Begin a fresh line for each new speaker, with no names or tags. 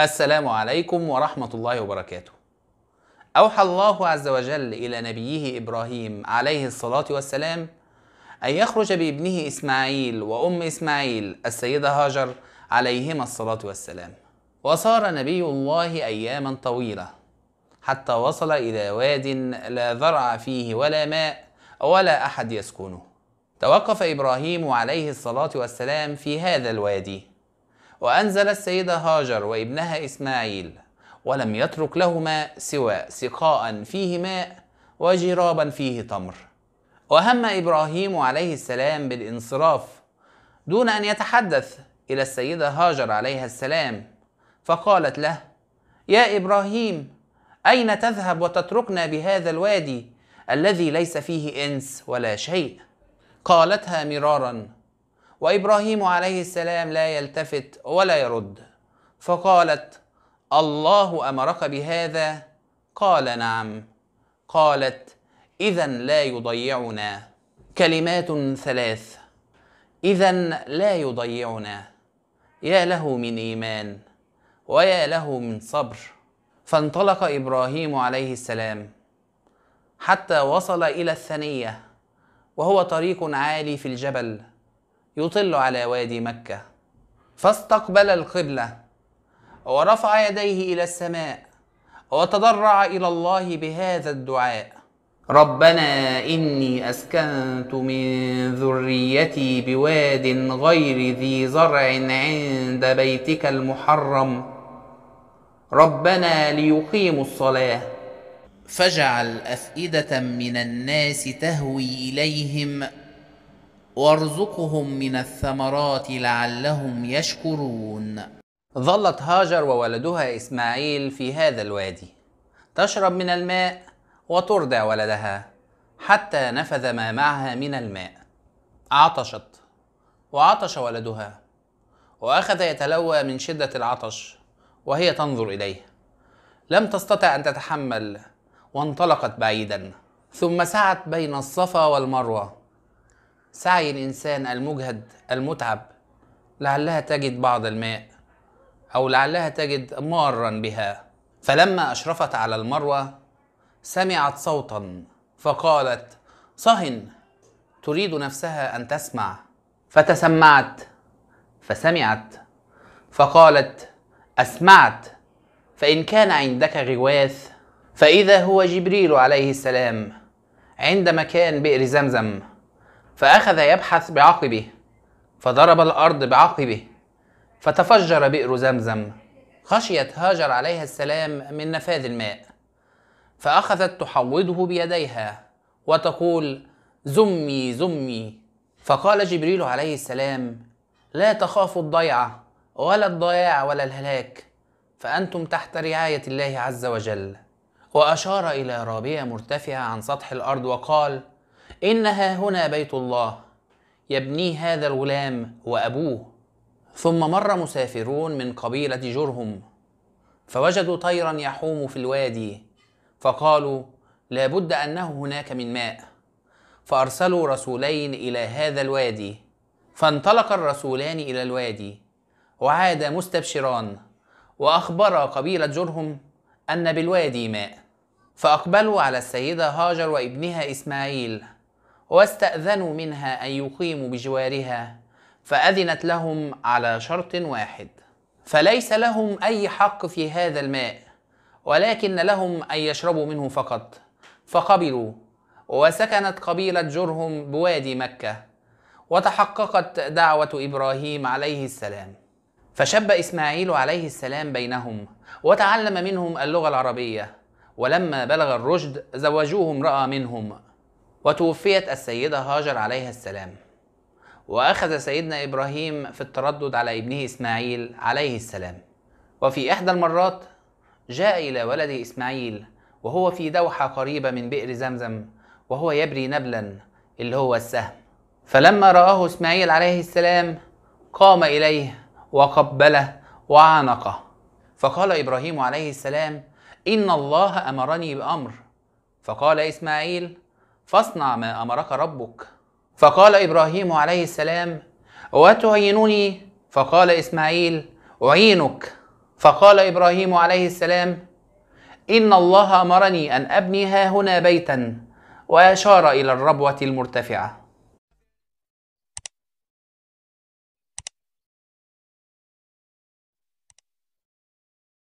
السلام عليكم ورحمة الله وبركاته. أوحى الله عز وجل إلى نبيه إبراهيم عليه الصلاة والسلام أن يخرج بابنه إسماعيل وأم إسماعيل السيدة هاجر عليهما الصلاة والسلام. وصار نبي الله أياما طويلة حتى وصل إلى واد لا ذرع فيه ولا ماء ولا أحد يسكنه. توقف إبراهيم عليه الصلاة والسلام في هذا الوادي وأنزل السيدة هاجر وابنها إسماعيل ولم يترك لهما سوى سقاء فيه ماء وجرابا فيه تمر وهم إبراهيم عليه السلام بالانصراف دون أن يتحدث إلى السيدة هاجر عليها السلام فقالت له يا إبراهيم أين تذهب وتتركنا بهذا الوادي الذي ليس فيه إنس ولا شيء قالتها مرارا وابراهيم عليه السلام لا يلتفت ولا يرد فقالت الله امرك بهذا قال نعم قالت اذا لا يضيعنا كلمات ثلاث اذا لا يضيعنا يا له من ايمان ويا له من صبر فانطلق ابراهيم عليه السلام حتى وصل الى الثنيه وهو طريق عالي في الجبل يطل على وادي مكة فاستقبل القبلة ورفع يديه إلى السماء وتضرع إلى الله بهذا الدعاء ربنا إني أسكنت من ذريتي بواد غير ذي زرع عند بيتك المحرم ربنا ليقيموا الصلاة فاجعل أفئدة من الناس تهوي إليهم وارزقهم من الثمرات لعلهم يشكرون ظلت هاجر وولدها اسماعيل في هذا الوادي تشرب من الماء وترضع ولدها حتى نفذ ما معها من الماء عطشت وعطش ولدها واخذ يتلوى من شده العطش وهي تنظر اليه لم تستطع ان تتحمل وانطلقت بعيدا ثم سعت بين الصفا والمروه سعي الإنسان المجهد المتعب لعلها تجد بعض الماء أو لعلها تجد مارا بها فلما أشرفت على المروة سمعت صوتا فقالت صهن تريد نفسها أن تسمع فتسمعت فسمعت فقالت أسمعت فإن كان عندك غواث فإذا هو جبريل عليه السلام عند مكان بئر زمزم فأخذ يبحث بعقبه فضرب الأرض بعقبه فتفجر بئر زمزم خشيت هاجر عليها السلام من نفاذ الماء فأخذت تحوضه بيديها وتقول زمي زمي فقال جبريل عليه السلام لا تخافوا الضيعة ولا الضياع ولا الهلاك فأنتم تحت رعاية الله عز وجل وأشار إلى رابية مرتفعة عن سطح الأرض وقال إنها هنا بيت الله يبنيه هذا الغلام وأبوه ثم مر مسافرون من قبيلة جرهم فوجدوا طيرا يحوم في الوادي فقالوا لا بد أنه هناك من ماء فأرسلوا رسولين إلى هذا الوادي فانطلق الرسولان إلى الوادي وعاد مستبشران وأخبر قبيلة جرهم أن بالوادي ماء فأقبلوا على السيدة هاجر وابنها إسماعيل واستأذنوا منها أن يقيموا بجوارها فأذنت لهم على شرط واحد فليس لهم أي حق في هذا الماء ولكن لهم أن يشربوا منه فقط فقبلوا وسكنت قبيلة جرهم بوادي مكة وتحققت دعوة إبراهيم عليه السلام فشب إسماعيل عليه السلام بينهم وتعلم منهم اللغة العربية ولما بلغ الرشد زوجوه امرأة منهم وتوفيت السيدة هاجر عليها السلام وأخذ سيدنا إبراهيم في التردد على ابنه إسماعيل عليه السلام وفي إحدى المرات جاء إلى ولده إسماعيل وهو في دوحة قريبة من بئر زمزم وهو يبري نبلا اللي هو السهم فلما رآه إسماعيل عليه السلام قام إليه وقبله وعانقه فقال إبراهيم عليه السلام إن الله أمرني بأمر فقال إسماعيل فاصنع ما امرك ربك فقال ابراهيم عليه السلام وتعينني فقال اسماعيل اعينك فقال ابراهيم عليه السلام ان الله امرني ان ابني ها هنا بيتا واشار الى الربوه المرتفعه